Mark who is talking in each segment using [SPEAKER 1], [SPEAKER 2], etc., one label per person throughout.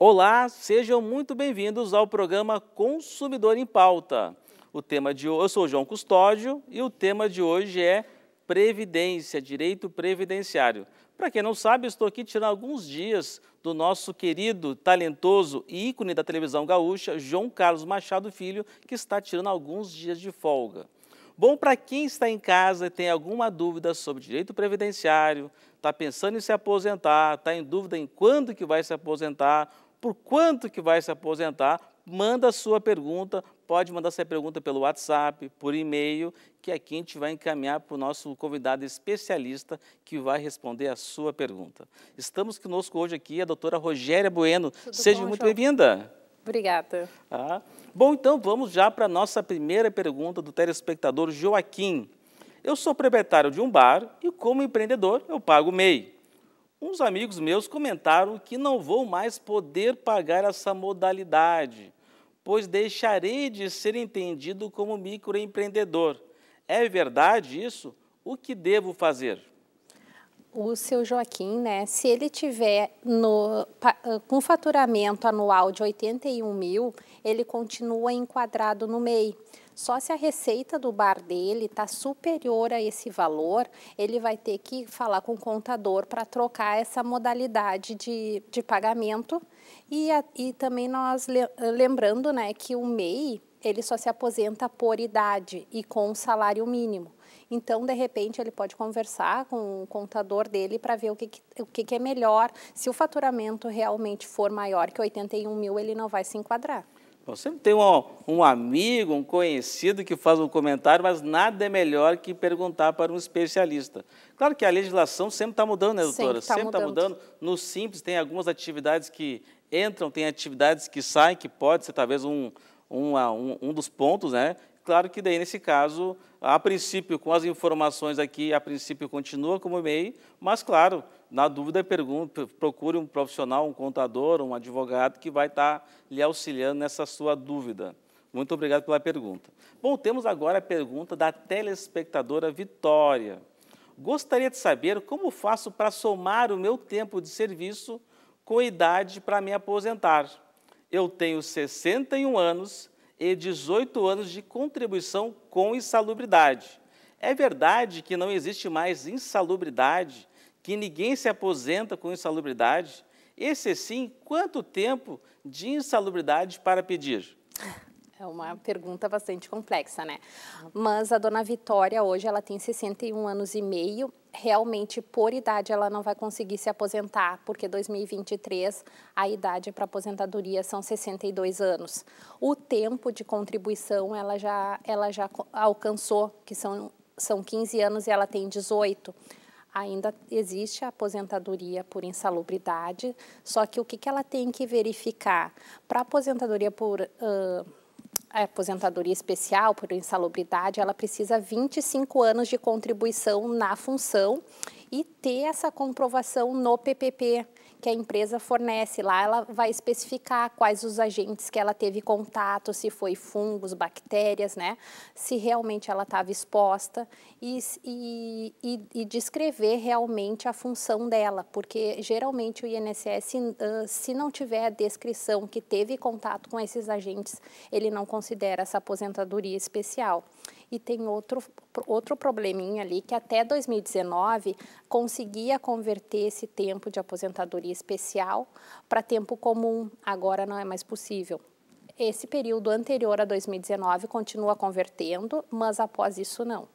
[SPEAKER 1] Olá, sejam muito bem-vindos ao programa Consumidor em Pauta. O tema de hoje, eu sou o João Custódio e o tema de hoje é Previdência, Direito Previdenciário. Para quem não sabe, estou aqui tirando alguns dias do nosso querido, talentoso e ícone da televisão gaúcha, João Carlos Machado Filho, que está tirando alguns dias de folga. Bom para quem está em casa e tem alguma dúvida sobre direito previdenciário, está pensando em se aposentar, está em dúvida em quando que vai se aposentar por quanto que vai se aposentar, manda a sua pergunta, pode mandar essa pergunta pelo WhatsApp, por e-mail, que aqui a gente vai encaminhar para o nosso convidado especialista que vai responder a sua pergunta. Estamos conosco hoje aqui a doutora Rogéria Bueno. Tudo Seja bom, muito bem-vinda.
[SPEAKER 2] Obrigada.
[SPEAKER 1] Ah. Bom, então vamos já para a nossa primeira pergunta do telespectador Joaquim. Eu sou proprietário de um bar e, como empreendedor, eu pago MEI. Uns amigos meus comentaram que não vou mais poder pagar essa modalidade, pois deixarei de ser entendido como microempreendedor. É verdade isso? O que devo fazer?
[SPEAKER 2] o seu Joaquim, né, se ele tiver no, ah, com faturamento anual de 81 mil, ele continua enquadrado no MEI. Só se a receita do bar dele está superior a esse valor, ele vai ter que falar com o contador para trocar essa modalidade de, de pagamento. E, a, e também nós lembrando né, que o MEI ele só se aposenta por idade e com salário mínimo. Então, de repente, ele pode conversar com o contador dele para ver o, que, o que é melhor. Se o faturamento realmente for maior que 81 mil, ele não vai se enquadrar.
[SPEAKER 1] Eu sempre tem um, um, amigo, um conhecido que faz um comentário, mas nada é melhor que perguntar para um especialista. Claro que a legislação sempre está mudando, né, doutora? Sempre está tá, tá mudando. No Simples tem algumas atividades que entram, tem atividades que saem, que pode ser talvez um, ah, um, um dos pontos, né? Claro que daí, nesse caso, a princípio, com as informações aqui, a princípio continua como MEI, mas claro, na dúvida, pergunte, procure um profissional, um contador, um advogado que vai estar tá lhe auxiliando nessa sua dúvida. Muito obrigado pela pergunta. Bom, temos agora a pergunta da telespectadora Vitória. Gostaria de saber como faço para somar o meu tempo de serviço com a idade para me aposentar. Eu tenho 61 anos e 18 anos de contribuição com insalubridade. É verdade que não existe mais insalubridade que ninguém se aposenta com insalubridade, esse sim, quanto tempo de insalubridade para pedir?
[SPEAKER 2] É uma pergunta bastante complexa, né? Mas a dona Vitória hoje ela tem 61 anos e meio. Realmente, por idade, ela não vai conseguir se aposentar, porque 2023 a idade para aposentadoria são 62 anos. O tempo de contribuição ela já, ela já alcançou, que são são 15 anos e ela tem 18 ainda existe a aposentadoria por insalubridade, só que o que, que ela tem que verificar? Para aposentadoria por uh, a é, aposentadoria especial por insalubridade, ela precisa 25 anos de contribuição na função e ter essa comprovação no PPP que a empresa fornece lá, ela vai especificar quais os agentes que ela teve contato, se foi fungos, bactérias, né? Se realmente ela estava exposta e, e, e, descrever realmente a função dela, porque geralmente o INSS, se não tiver a descrição que teve contato com esses agentes, ele não considera essa aposentadoria especial. E tem outro, outro probleminha ali que até 2019 conseguia converter esse tempo de aposentadoria especial para tempo comum. Agora não é mais possível esse período anterior a 2019 continua convertendo, mas após isso não.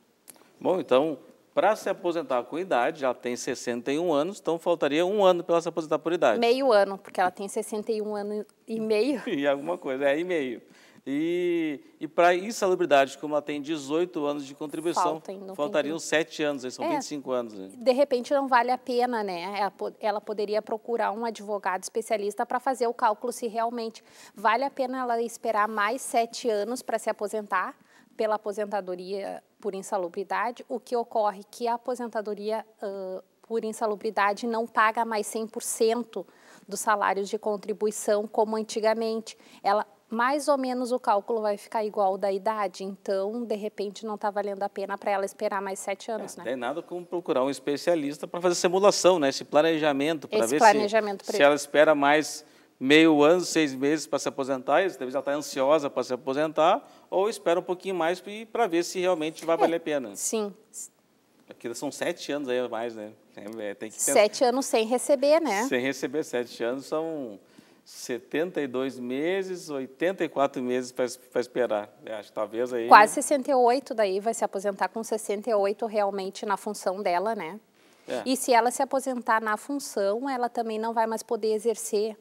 [SPEAKER 1] Bom, então, para se aposentar com idade, já tem 61 anos, então faltaria um ano para ela se aposentar por idade.
[SPEAKER 2] Meio ano, porque ela tem 61 anos e meio. e
[SPEAKER 1] alguma coisa, é, e meio. E, e para insalubridade, como ela tem 18 anos de contribuição, Faltem, faltariam que... 7 anos, são é, 25 anos. Né? De
[SPEAKER 2] repente não vale a pena, né? Ela, ela poderia procurar um advogado especialista para fazer o cálculo se realmente vale a pena ela esperar mais 7 anos para se aposentar pela aposentadoria por insalubridade. O que ocorre é que a aposentadoria uh, por insalubridade não paga mais 100% dos salários de contribuição como antigamente. Ela mais ou menos o cálculo vai ficar igual da idade, então, de repente, não está valendo a pena para ela esperar mais sete é, anos, é, né?
[SPEAKER 1] Não é nada como procurar um especialista para fazer simulação, né? Esse planejamento, para ver planejamento se, se ela espera mais meio ano, seis meses para se aposentar, talvez ela está ansiosa para se aposentar, ou espera um pouquinho mais para ver se realmente vai é, valer a é, pena. Sim. Porque são sete anos aí a mais, né? É, tem que Sete
[SPEAKER 2] anos sem receber, né? Sem
[SPEAKER 1] receber, sete anos são 72 meses, 84 meses para esperar. É, acho que talvez aí. Quase
[SPEAKER 2] 68 daí vai se aposentar com 68 realmente na função dela, né? É. E se ela se aposentar na função, ela também não vai mais poder exercer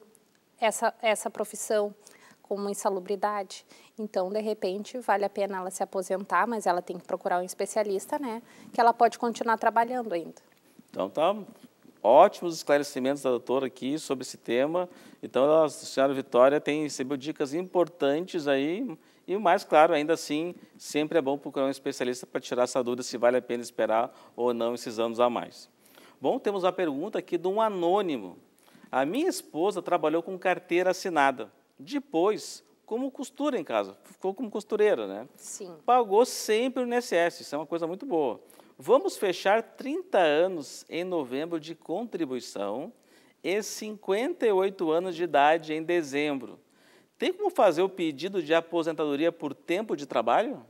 [SPEAKER 2] essa, essa profissão como insalubridade. Então, de repente, vale a pena ela se aposentar, mas ela tem que procurar um especialista, né? Que ela pode continuar trabalhando ainda.
[SPEAKER 1] Então tá, ótimos esclarecimentos da doutora aqui sobre esse tema. Então, a senhora Vitória tem recebeu dicas importantes aí. E mais claro, ainda assim, sempre é bom procurar um especialista para tirar essa dúvida se vale a pena esperar ou não esses anos a mais. Bom, temos a pergunta aqui de um anônimo. A minha esposa trabalhou com carteira assinada. Depois, como costura em casa, ficou como costureira, né? Sim. Pagou sempre o INSS, isso é uma coisa muito boa. Vamos fechar 30 anos em novembro de contribuição e 58 anos de idade em dezembro. Tem como fazer o pedido de aposentadoria por tempo de trabalho?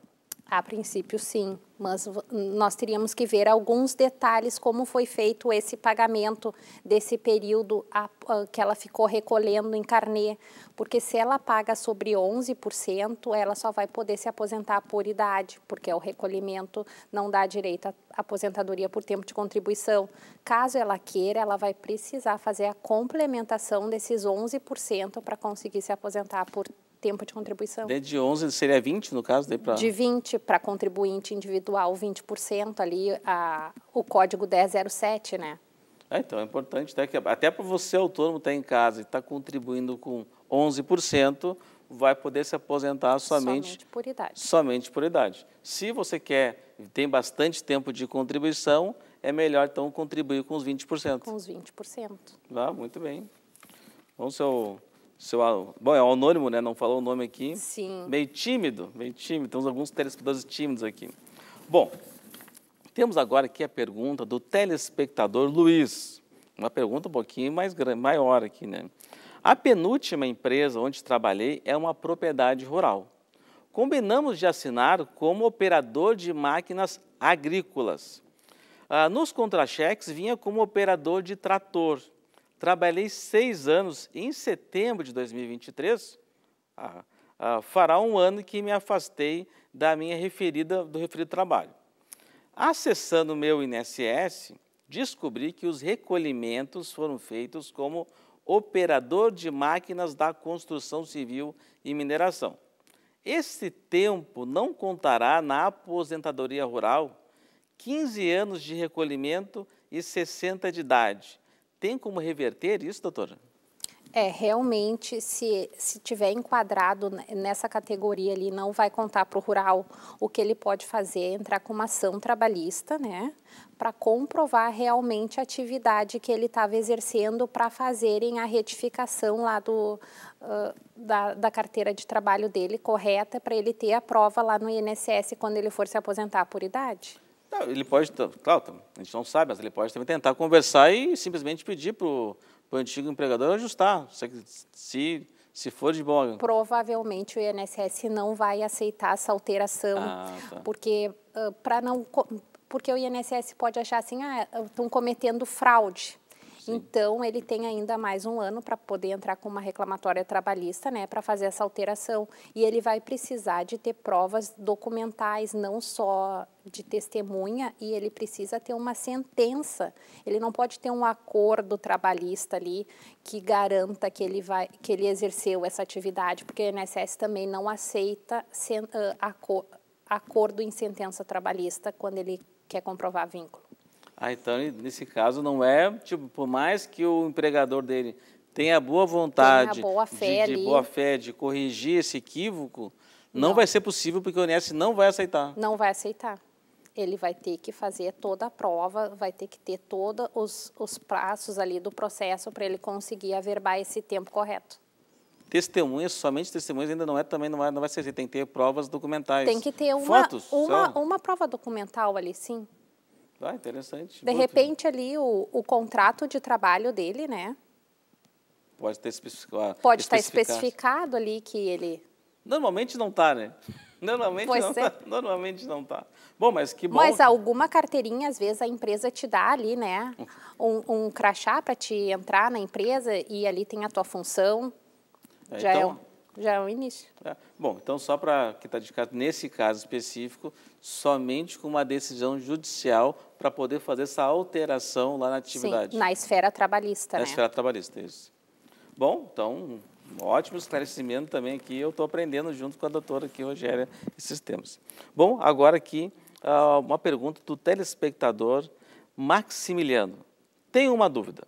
[SPEAKER 2] A princípio, sim, mas nós teríamos que ver alguns detalhes como foi feito esse pagamento desse período a, a, que ela ficou recolhendo em carnê, porque se ela paga sobre 11%, ela só vai poder se aposentar por idade, porque o recolhimento não dá direito à aposentadoria por tempo de contribuição. Caso ela queira, ela vai precisar fazer a complementação desses 11% para conseguir se aposentar por tempo de contribuição.
[SPEAKER 1] De 11 seria 20 no caso? Daí pra... De
[SPEAKER 2] 20 para contribuinte individual, 20% ali a, o código 1007, né?
[SPEAKER 1] É, então é importante, até, né, que, até para você autônomo estar tá em casa e estar tá contribuindo com 11%, vai poder se aposentar somente, somente por idade. Somente por idade. Se você quer, tem bastante tempo de contribuição, é melhor então contribuir com os 20%. Com
[SPEAKER 2] os 20%.
[SPEAKER 1] Ah, muito bem. Vamos, seu seu, bom, é o anônimo, né? Não falou o nome aqui. Sim. Meio tímido, meio tímido. Temos alguns telespectadores tímidos aqui. Bom, temos agora aqui a pergunta do telespectador Luiz. Uma pergunta um pouquinho mais maior aqui, né? A penúltima empresa onde trabalhei é uma propriedade rural. Combinamos de assinar como operador de máquinas agrícolas. Ah, nos contra-cheques vinha como operador de trator Trabalhei seis anos em setembro de 2023. Ah, ah, fará um ano que me afastei da minha referida, do referido trabalho. Acessando o meu INSS, descobri que os recolhimentos foram feitos como operador de máquinas da construção civil e mineração. Esse tempo não contará na aposentadoria rural 15 anos de recolhimento e 60 de idade, tem como reverter isso, doutora?
[SPEAKER 2] É, realmente, se, se tiver enquadrado nessa categoria ali, não vai contar para o rural. O que ele pode fazer é entrar com uma ação trabalhista, né? Para comprovar realmente a atividade que ele estava exercendo para fazerem a retificação lá do, uh, da, da carteira de trabalho dele correta, para ele ter a prova lá no INSS quando ele for se aposentar por idade.
[SPEAKER 1] Ele pode, claro, a gente não sabe, mas ele pode também tentar conversar e simplesmente pedir para o antigo empregador ajustar. Se, se for de bom.
[SPEAKER 2] Provavelmente o INSS não vai aceitar essa alteração, ah, tá. porque ah, para não porque o INSS pode achar assim, ah, estão cometendo fraude. Então, ele tem ainda mais um ano para poder entrar com uma reclamatória trabalhista, né, para fazer essa alteração. E ele vai precisar de ter provas documentais, não só de testemunha, e ele precisa ter uma sentença. Ele não pode ter um acordo trabalhista ali que garanta que ele vai que ele exerceu essa atividade, porque o INSS também não aceita sen, uh, acordo em sentença trabalhista quando ele quer comprovar vínculo.
[SPEAKER 1] Ah, então, nesse caso, não é, tipo, por mais que o empregador dele tenha boa vontade, tenha boa fé de, de boa fé, de corrigir esse equívoco, não, não, vai ser possível, porque o INSS não vai aceitar.
[SPEAKER 2] Não vai aceitar. Ele vai ter que fazer toda a prova, vai ter que ter todos os, os prazos ali do processo para ele conseguir averbar esse tempo correto.
[SPEAKER 1] Testemunhas, somente testemunhas ainda não é, também não vai, não vai ser, assim. tem que ter provas documentais. Tem que ter uma, Fotos, uma,
[SPEAKER 2] uma prova documental ali, sim.
[SPEAKER 1] Ah, interessante. De repente,
[SPEAKER 2] ali, o, o contrato de trabalho dele, né?
[SPEAKER 1] Pode ter especificado. Ah, Pode estar especificado
[SPEAKER 2] ali que ele.
[SPEAKER 1] Normalmente não está, né? Normalmente pois não, é. tá. normalmente não está. Bom, mas que bom. Mas
[SPEAKER 2] alguma carteirinha, às vezes, a empresa te dá ali, né? Uhum. Um, um crachá para te entrar na empresa e ali tem a tua função. É, Já é então, é um... Já é um início.
[SPEAKER 1] É. Bom, então, só para que está de nesse caso específico, somente com uma decisão judicial para poder fazer essa alteração lá na atividade. Sim,
[SPEAKER 2] na esfera trabalhista, Na né? esfera
[SPEAKER 1] trabalhista, isso. Bom, então, um ótimo esclarecimento também aqui. Eu estou aprendendo junto com a doutora aqui, Rogéria, esses temas. Bom, agora aqui, ah, uma pergunta do telespectador Maximiliano. Tenho uma dúvida.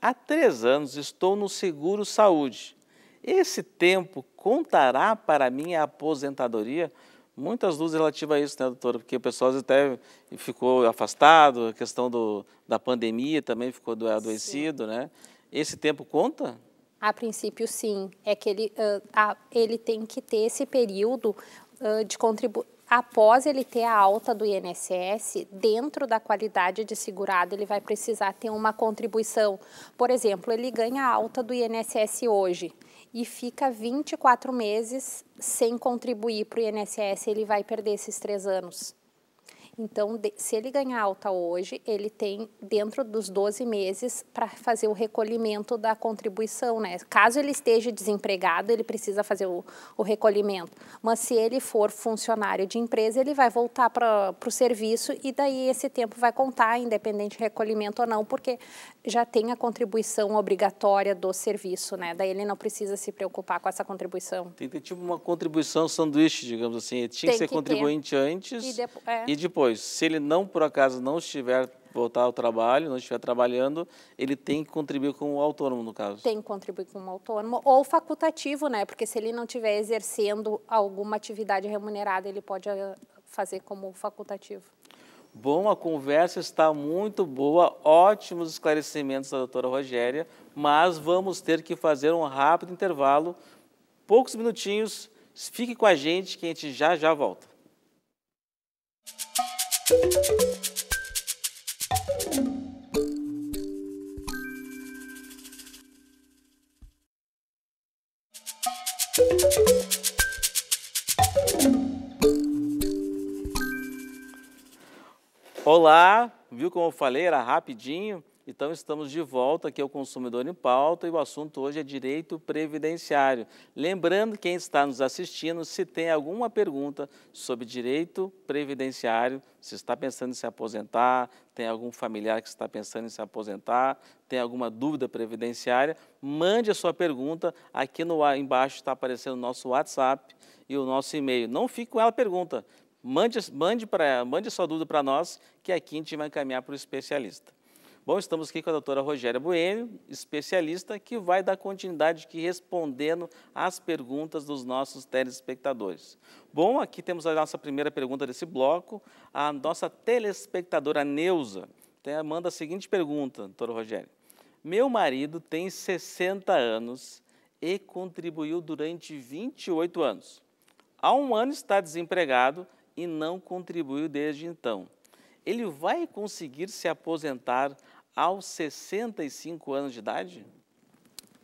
[SPEAKER 1] Há três anos estou no Seguro Saúde esse tempo contará para minha aposentadoria? Muitas dúvidas relativas a isso, né, doutora? Porque o pessoal até ficou afastado, a questão do, da pandemia também ficou adoecido, sim. né? Esse tempo conta?
[SPEAKER 2] A princípio, sim. É que ele, uh, a, ele tem que ter esse período uh, de contribuição após ele ter a alta do INSS, dentro da qualidade de segurado, ele vai precisar ter uma contribuição. Por exemplo, ele ganha a alta do INSS hoje e fica 24 meses sem contribuir para o INSS, ele vai perder esses três anos. Então, de, se ele ganhar alta hoje, ele tem dentro dos 12 meses para fazer o recolhimento da contribuição, né? Caso ele esteja desempregado, ele precisa fazer o, o recolhimento. Mas se ele for funcionário de empresa, ele vai voltar para o serviço e daí esse tempo vai contar, independente de recolhimento ou não, porque já tem a contribuição obrigatória do serviço, né? Daí ele não precisa se preocupar com essa contribuição.
[SPEAKER 1] Tem que ter tipo uma contribuição sanduíche, digamos assim. Ele tinha tem que ser que contribuinte ter. antes e, depo é. e depois depois, se ele não, por acaso, não estiver voltar ao trabalho, não estiver trabalhando, ele tem que contribuir como autônomo, no caso.
[SPEAKER 2] Tem que contribuir como autônomo ou facultativo, né? Porque se ele não estiver exercendo alguma atividade remunerada, ele pode eh, fazer como facultativo.
[SPEAKER 1] Bom, a conversa está muito boa, ótimos esclarecimentos da doutora Rogéria, mas vamos ter que fazer um rápido intervalo, poucos minutinhos, fique com a gente que a gente já já volta. Olá, viu como eu falei? Era rapidinho. Então, estamos de volta aqui ao Consumidor em Pauta e o assunto hoje é direito previdenciário. Lembrando quem está nos assistindo, se tem alguma pergunta sobre direito previdenciário, se está pensando em se aposentar, tem algum familiar que está pensando em se aposentar, tem alguma dúvida previdenciária, mande a sua pergunta. Aqui no embaixo está aparecendo o nosso WhatsApp e o nosso e-mail. Não fique com ela pergunta. Mande, mande, pra, mande a sua dúvida para nós, que aqui a gente vai encaminhar para o especialista. Bom, estamos aqui com a doutora Rogéria Bueno, especialista, que vai dar continuidade aqui respondendo às perguntas dos nossos telespectadores. Bom, aqui temos a nossa primeira pergunta desse bloco, a nossa telespectadora Neuza. Manda a seguinte pergunta, doutora Rogéria. Meu marido tem 60 anos e contribuiu durante 28 anos. Há um ano está desempregado e não contribuiu desde então. Ele vai conseguir se aposentar aos 65 anos de idade?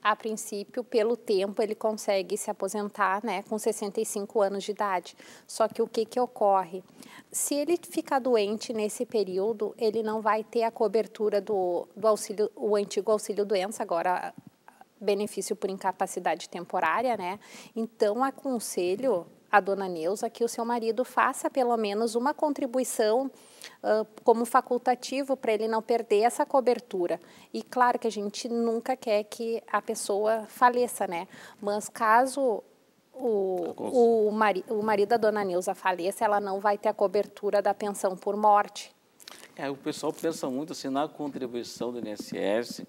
[SPEAKER 2] A princípio, pelo tempo, ele consegue se aposentar né, com 65 anos de idade. Só que o que, que ocorre? Se ele ficar doente nesse período, ele não vai ter a cobertura do, do auxílio, o antigo auxílio-doença, agora benefício por incapacidade temporária, né? Então, aconselho a dona Neuza que o seu marido faça pelo menos uma contribuição uh, como facultativo para ele não perder essa cobertura. E claro que a gente nunca quer que a pessoa faleça, né? Mas caso o, o, mari, o marido da dona Neuza faleça, ela não vai ter a cobertura da pensão por morte.
[SPEAKER 1] É, o pessoal pensa muito assim na contribuição do INSS,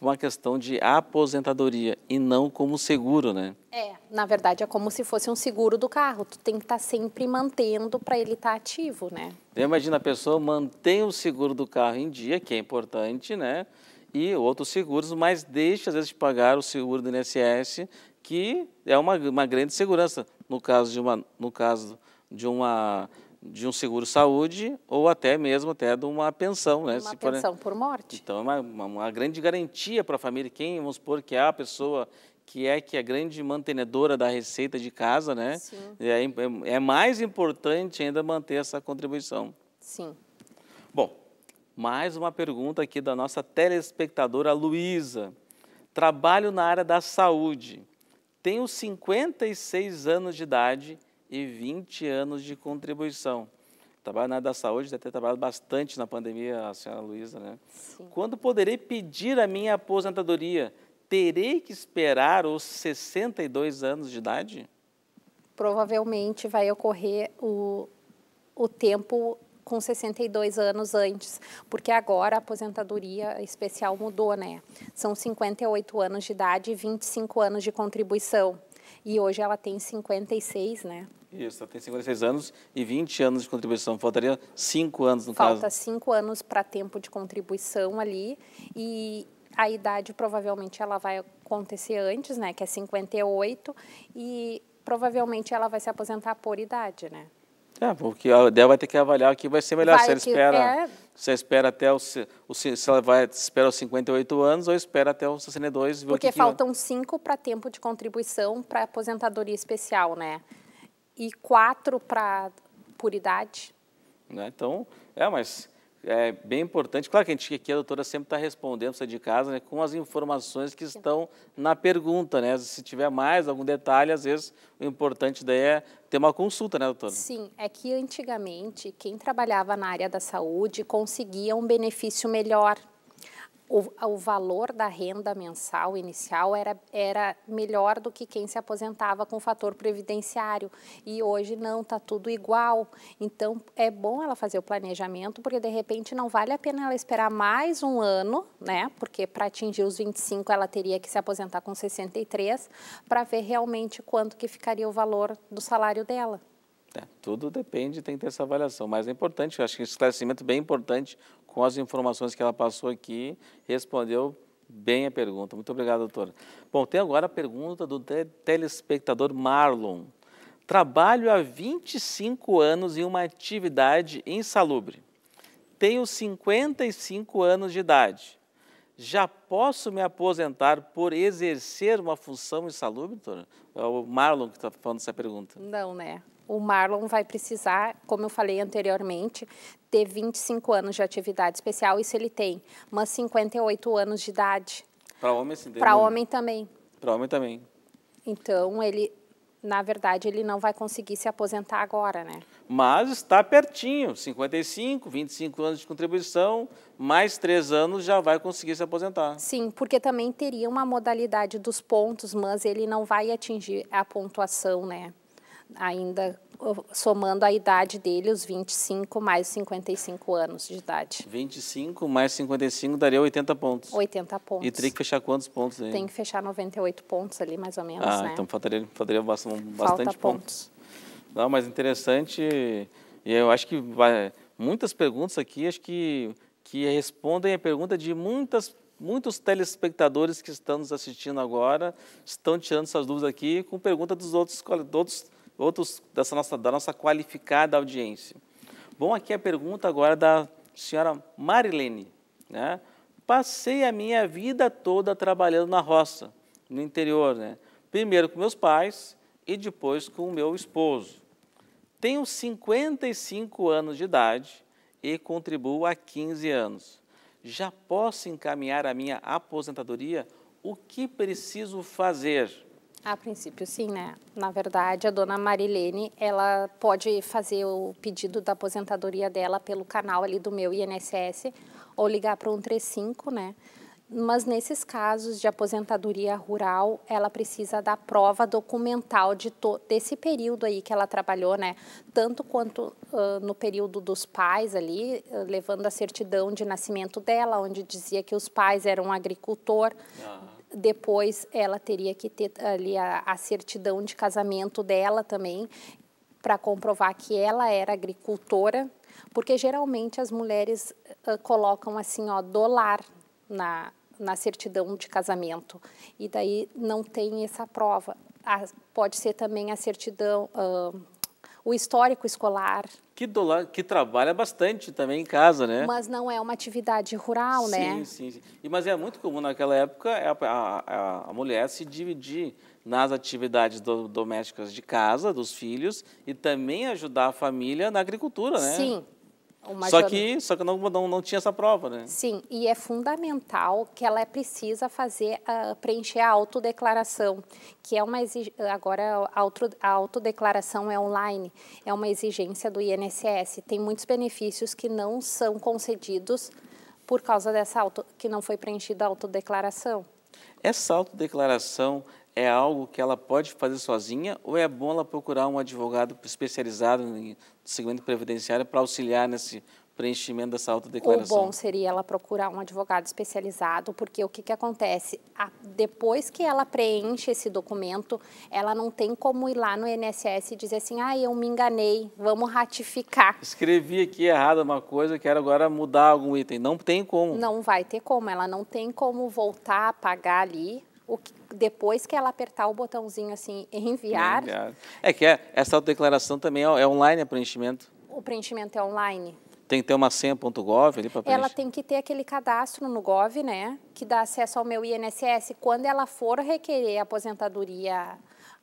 [SPEAKER 1] uma questão de aposentadoria e não como seguro, né?
[SPEAKER 2] É, na verdade é como se fosse um seguro do carro. Tu tem que estar tá sempre mantendo para ele estar tá ativo, né?
[SPEAKER 1] Imagina a pessoa mantém o seguro do carro em dia, que é importante, né? E outros seguros, mas deixa às vezes de pagar o seguro do INSS, que é uma, uma grande segurança no caso de uma no caso de uma de um seguro-saúde ou até mesmo até de uma pensão. Né? Uma Se pensão
[SPEAKER 2] for... por morte.
[SPEAKER 1] Então, é uma, uma, uma grande garantia para a família. Quem, vamos supor, que é a pessoa que é que é a grande mantenedora da receita de casa, né? Sim. É, é, é mais importante ainda manter essa contribuição. Sim. Bom, mais uma pergunta aqui da nossa telespectadora Luísa. Trabalho na área da saúde. Tenho 56 anos de idade e 20 anos de contribuição. Trabalho na área da saúde, deve ter trabalhado bastante na pandemia, a senhora Luísa, né? Sim. Quando poderei pedir a minha aposentadoria? Terei que esperar os 62 anos de idade?
[SPEAKER 2] Provavelmente vai ocorrer o, o tempo com 62 anos antes, porque agora a aposentadoria especial mudou, né? São 58 anos de idade e 25 anos de contribuição e hoje ela tem 56, né?
[SPEAKER 1] Isso, ela tem 56 anos e 20 anos de contribuição. Faltaria 5 anos no Falta caso. Falta
[SPEAKER 2] 5 anos para tempo de contribuição ali e a idade provavelmente ela vai acontecer antes, né, que é 58 e provavelmente ela vai se aposentar por idade, né?
[SPEAKER 1] É, porque a ideia vai ter que avaliar o que vai ser melhor, vai se ela que, espera... É, você espera até o, se ela vai espera os 58 anos ou espera até os 62? Porque faltam
[SPEAKER 2] cinco para tempo de contribuição para aposentadoria especial, né? E quatro para por idade.
[SPEAKER 1] Né? Então, é, mas é bem importante. Claro que a gente aqui, a doutora sempre está respondendo, você de casa, né, com as informações que estão na pergunta, né? Se tiver mais algum detalhe, às vezes o importante daí é ter uma consulta, né,
[SPEAKER 2] doutora? Sim, é que antigamente quem trabalhava na área da saúde conseguia um benefício melhor o, o valor da renda mensal inicial era, era melhor do que quem se aposentava com o fator previdenciário. E hoje não, está tudo igual. Então, é bom ela fazer o planejamento, porque de repente não vale a pena ela esperar mais um ano, né? Porque para atingir os 25 ela teria que se aposentar com 63, para ver realmente quanto que ficaria o valor do salário dela.
[SPEAKER 1] É, tudo depende, tem que ter essa avaliação. Mas é importante, eu acho que um esclarecimento bem importante com as informações que ela passou aqui, respondeu bem a pergunta. Muito obrigado, doutora. Bom, tem agora a pergunta do telespectador Marlon. Trabalho há 25 anos em uma atividade insalubre. Tenho 55 anos de idade. Já posso me aposentar por exercer uma função insalubre, doutora? É o Marlon que está falando essa pergunta.
[SPEAKER 2] Não, né? O Marlon vai precisar, como eu falei anteriormente, ter 25 anos de atividade especial, isso ele tem, mas 58 anos de idade.
[SPEAKER 1] Para homem, sim. Para homem também. Para homem também.
[SPEAKER 2] Então, ele, na verdade, ele não vai conseguir se aposentar agora, né?
[SPEAKER 1] Mas está pertinho, 55, 25 anos de contribuição, mais três anos já vai conseguir se aposentar.
[SPEAKER 2] Sim, porque também teria uma modalidade dos pontos, mas ele não vai atingir a pontuação, né? Ainda somando a idade dele, os 25 mais 55 anos de idade.
[SPEAKER 1] 25 mais 55 daria 80 pontos.
[SPEAKER 2] 80 pontos. E teria que
[SPEAKER 1] fechar quantos pontos aí? Tem que
[SPEAKER 2] fechar 98 pontos ali, mais ou menos, ah, né? então
[SPEAKER 1] faltaria, faltaria bastante, Falta pontos. pontos. Não, mas interessante, e eu acho que vai, muitas perguntas aqui, acho que, que respondem a pergunta de muitas muitos telespectadores que estão nos assistindo agora estão tirando suas dúvidas aqui com pergunta dos outros, dos outros outros dessa nossa, da nossa qualificada audiência. Bom, aqui é a pergunta agora da senhora Marilene. Né? Passei a minha vida toda trabalhando na roça, no interior. Né? Primeiro com meus pais e depois com o meu esposo. Tenho 55 anos de idade e contribuo há 15 anos. Já posso encaminhar a minha aposentadoria? O que preciso fazer?
[SPEAKER 2] A princípio, sim, né? Na verdade, a dona Marilene, ela pode fazer o pedido da aposentadoria dela pelo canal ali do meu INSS ou ligar para o 135, né? Mas nesses casos de aposentadoria rural, ela precisa da prova documental de desse período aí que ela trabalhou, né? Tanto quanto uh, no período dos pais ali, uh, levando a certidão de nascimento dela, onde dizia que os pais eram agricultor. Ah depois ela teria que ter ali a, a certidão de casamento dela também, para comprovar que ela era agricultora, porque geralmente as mulheres uh, colocam assim, ó, dólar na, na certidão de casamento, e daí não tem essa prova. A, pode ser também a certidão, uh, o histórico escolar,
[SPEAKER 1] que, que trabalha bastante também em casa, né? Mas
[SPEAKER 2] não é uma atividade rural, né? sim, né? Sim,
[SPEAKER 1] sim. E, mas é muito comum naquela época é a, a, a mulher se dividir nas atividades do, domésticas de casa, dos filhos, e também ajudar a família na agricultura, né? Sim, só que, só que não, não, não, tinha essa prova, né? Sim,
[SPEAKER 2] e é fundamental que ela precisa fazer, uh, preencher a autodeclaração, que é uma agora a, outro, a autodeclaração é online, é uma exigência do INSS, tem muitos benefícios que não são concedidos por causa dessa auto, que não foi preenchida a autodeclaração.
[SPEAKER 1] Essa autodeclaração, é algo que ela pode fazer sozinha ou é bom ela procurar um advogado especializado no segmento previdenciário para auxiliar nesse preenchimento dessa autodeclaração? O bom
[SPEAKER 2] seria ela procurar um advogado especializado, porque o que, que acontece? A, depois que ela preenche esse documento, ela não tem como ir lá no INSS e dizer assim, ah, eu me enganei, vamos ratificar.
[SPEAKER 1] Escrevi aqui errado uma coisa, quero agora mudar algum item. Não tem como. Não
[SPEAKER 2] vai ter como, ela não tem como voltar a pagar ali o que, depois que ela apertar o botãozinho assim, enviar.
[SPEAKER 1] É que é, essa autodeclaração também é, é online, é preenchimento?
[SPEAKER 2] O preenchimento é online.
[SPEAKER 1] Tem que ter uma senha.gov ali para preencher? Ela
[SPEAKER 2] tem que ter aquele cadastro no Gov, né? Que dá acesso ao meu INSS. Quando ela for requerer aposentadoria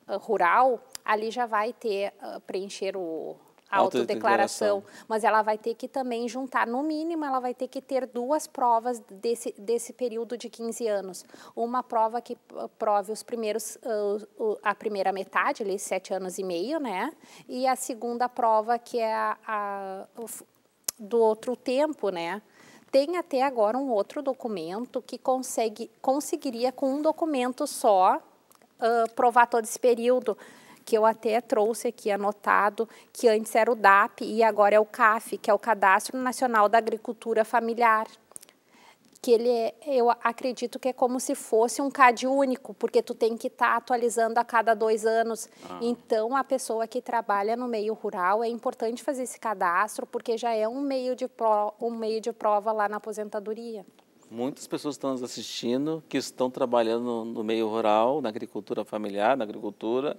[SPEAKER 2] ah, rural, ali já vai ter uh, preencher o,
[SPEAKER 1] a autodeclaração,
[SPEAKER 2] mas ela vai ter que também juntar, no mínimo, ela vai ter que ter duas provas desse, desse período de 15 anos. Uma prova que eh, prove os primeiros, eh, a primeira metade, ali, sete anos e meio, né? E a segunda prova que é a, a do outro tempo, né? tem até agora um outro documento que consegue, conseguiria com um documento só uh, provar todo esse período que eu até trouxe aqui anotado, que antes era o DAP e agora é o CAF, que é o Cadastro Nacional da Agricultura Familiar que ele é, eu acredito que é como se fosse um CAD único, porque tu tem que estar tá atualizando a cada dois anos. Ah. Então, a pessoa que trabalha no meio rural, é importante fazer esse cadastro, porque já é um meio de, pro, um meio de prova lá na aposentadoria.
[SPEAKER 1] Muitas pessoas estão nos assistindo que estão trabalhando no meio rural, na agricultura familiar, na agricultura,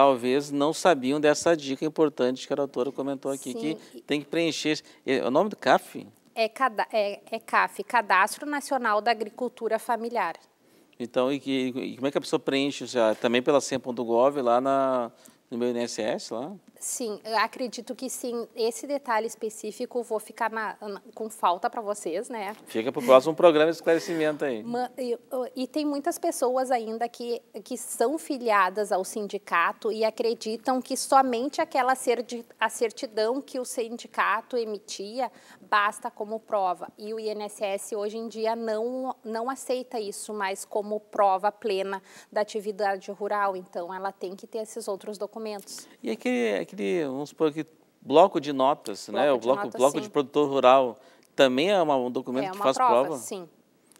[SPEAKER 1] talvez não sabiam dessa dica importante que a doutora comentou aqui, Sim. que tem que preencher. É, o nome do CAF?
[SPEAKER 2] É, é, é CAF, Cadastro Nacional da Agricultura Familiar.
[SPEAKER 1] Então, e, que e como é que a pessoa preenche? Já, também pela senha.gov lá na, no meu INSS? Lá?
[SPEAKER 2] Sim, acredito que sim. Esse detalhe específico vou ficar na, na, com falta para vocês, né?
[SPEAKER 1] Fica para o próximo programa de esclarecimento aí.
[SPEAKER 2] E, e, tem muitas pessoas ainda que, que são filiadas ao sindicato e acreditam que somente aquela certi, a certidão que o sindicato emitia basta como prova. E o INSS hoje em dia não, não aceita isso mais como prova plena da atividade rural. Então, ela tem que ter esses outros documentos.
[SPEAKER 1] E aquele aquele, vamos supor que bloco de notas, né? bloco né? O bloco, de, nota, bloco de produtor rural também é uma, um documento é que faz prova. prova. Sim.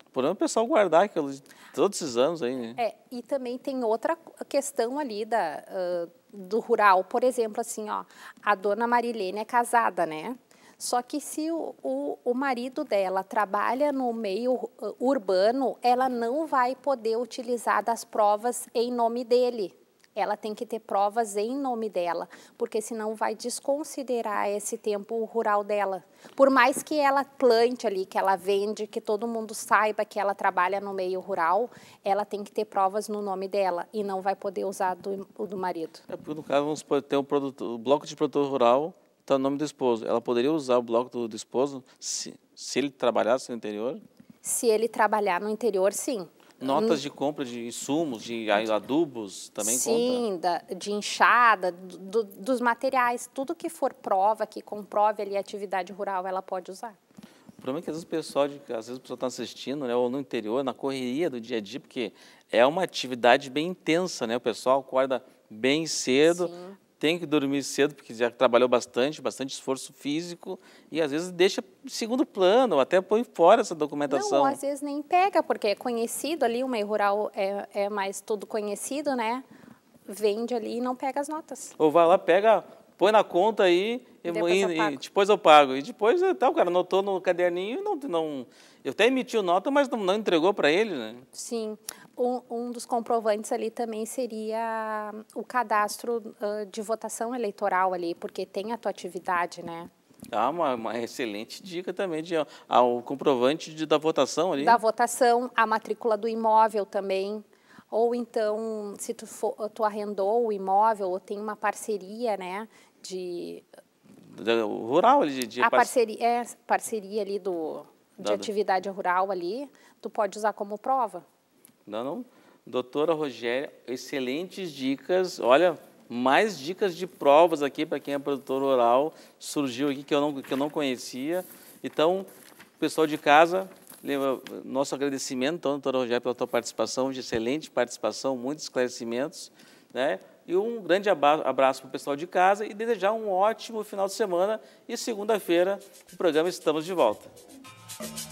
[SPEAKER 1] O problema é o pessoal guardar aquilo todos esses anos aí. Né?
[SPEAKER 2] É, e também tem outra questão ali da, uh, do rural. Por exemplo, assim, ó, a dona Marilene é casada, né? Só que se o, o, o, marido dela trabalha no meio urbano, ela não vai poder utilizar das provas em nome dele ela tem que ter provas em nome dela, porque senão vai desconsiderar esse tempo rural dela. Por mais que ela plante ali, que ela vende, que todo mundo saiba que ela trabalha no meio rural, ela tem que ter provas no nome dela e não vai poder usar do, do marido. É porque no
[SPEAKER 1] caso, vamos ter um produto, um bloco de produtor rural está no nome do esposo. Ela poderia usar o bloco do, do esposo se, se ele trabalhasse no interior?
[SPEAKER 2] Se ele trabalhar no interior, sim. Notas de
[SPEAKER 1] compra de insumos, de adubos também Sim,
[SPEAKER 2] da, de enxada, do, dos materiais, tudo que for prova, que comprove ali a atividade rural, ela pode usar.
[SPEAKER 1] O problema é que às vezes o pessoal, às vezes o pessoal está assistindo, né, ou no interior, na correria do dia a dia, porque é uma atividade bem intensa, né? O pessoal acorda bem cedo, Sim tem que dormir cedo, porque já trabalhou bastante, bastante esforço físico, e às vezes deixa segundo plano, até põe fora essa documentação. Não, às
[SPEAKER 2] vezes nem pega, porque é conhecido ali, o meio rural é, é mais tudo conhecido, né? Vende ali e não pega as notas.
[SPEAKER 1] Ou vai lá, pega, põe na conta aí, e depois, e, eu, pago. E depois eu pago. E depois, é, tá, o cara anotou no caderninho e não, não... Eu até emitiu nota, mas não, não entregou para ele, né?
[SPEAKER 2] Sim um, um, dos comprovantes ali também seria hum, o cadastro uh, de votação eleitoral ali, porque tem a tua atividade, né?
[SPEAKER 1] Ah, uma, uma excelente dica também de ao ah, comprovante de, da votação ali. Da
[SPEAKER 2] votação, a matrícula do imóvel também. Ou então, se tu, for, tu arrendou o imóvel ou tem uma parceria, né? De.
[SPEAKER 1] rural ali de, de. A parceria,
[SPEAKER 2] é, parceria ali do, de atividade rural ali, tu pode usar como prova.
[SPEAKER 1] Não, doutora Rogéria, excelentes dicas. Olha, mais dicas de provas aqui para quem é produtor oral Surgiu aqui que eu não, que eu não conhecia. Então, pessoal de casa, nosso agradecimento, então, doutora Rogéria, pela sua participação, de excelente participação, muitos esclarecimentos. Né? E um grande abraço para o pessoal de casa e desejar um ótimo final de semana. E segunda-feira, o programa Estamos de Volta.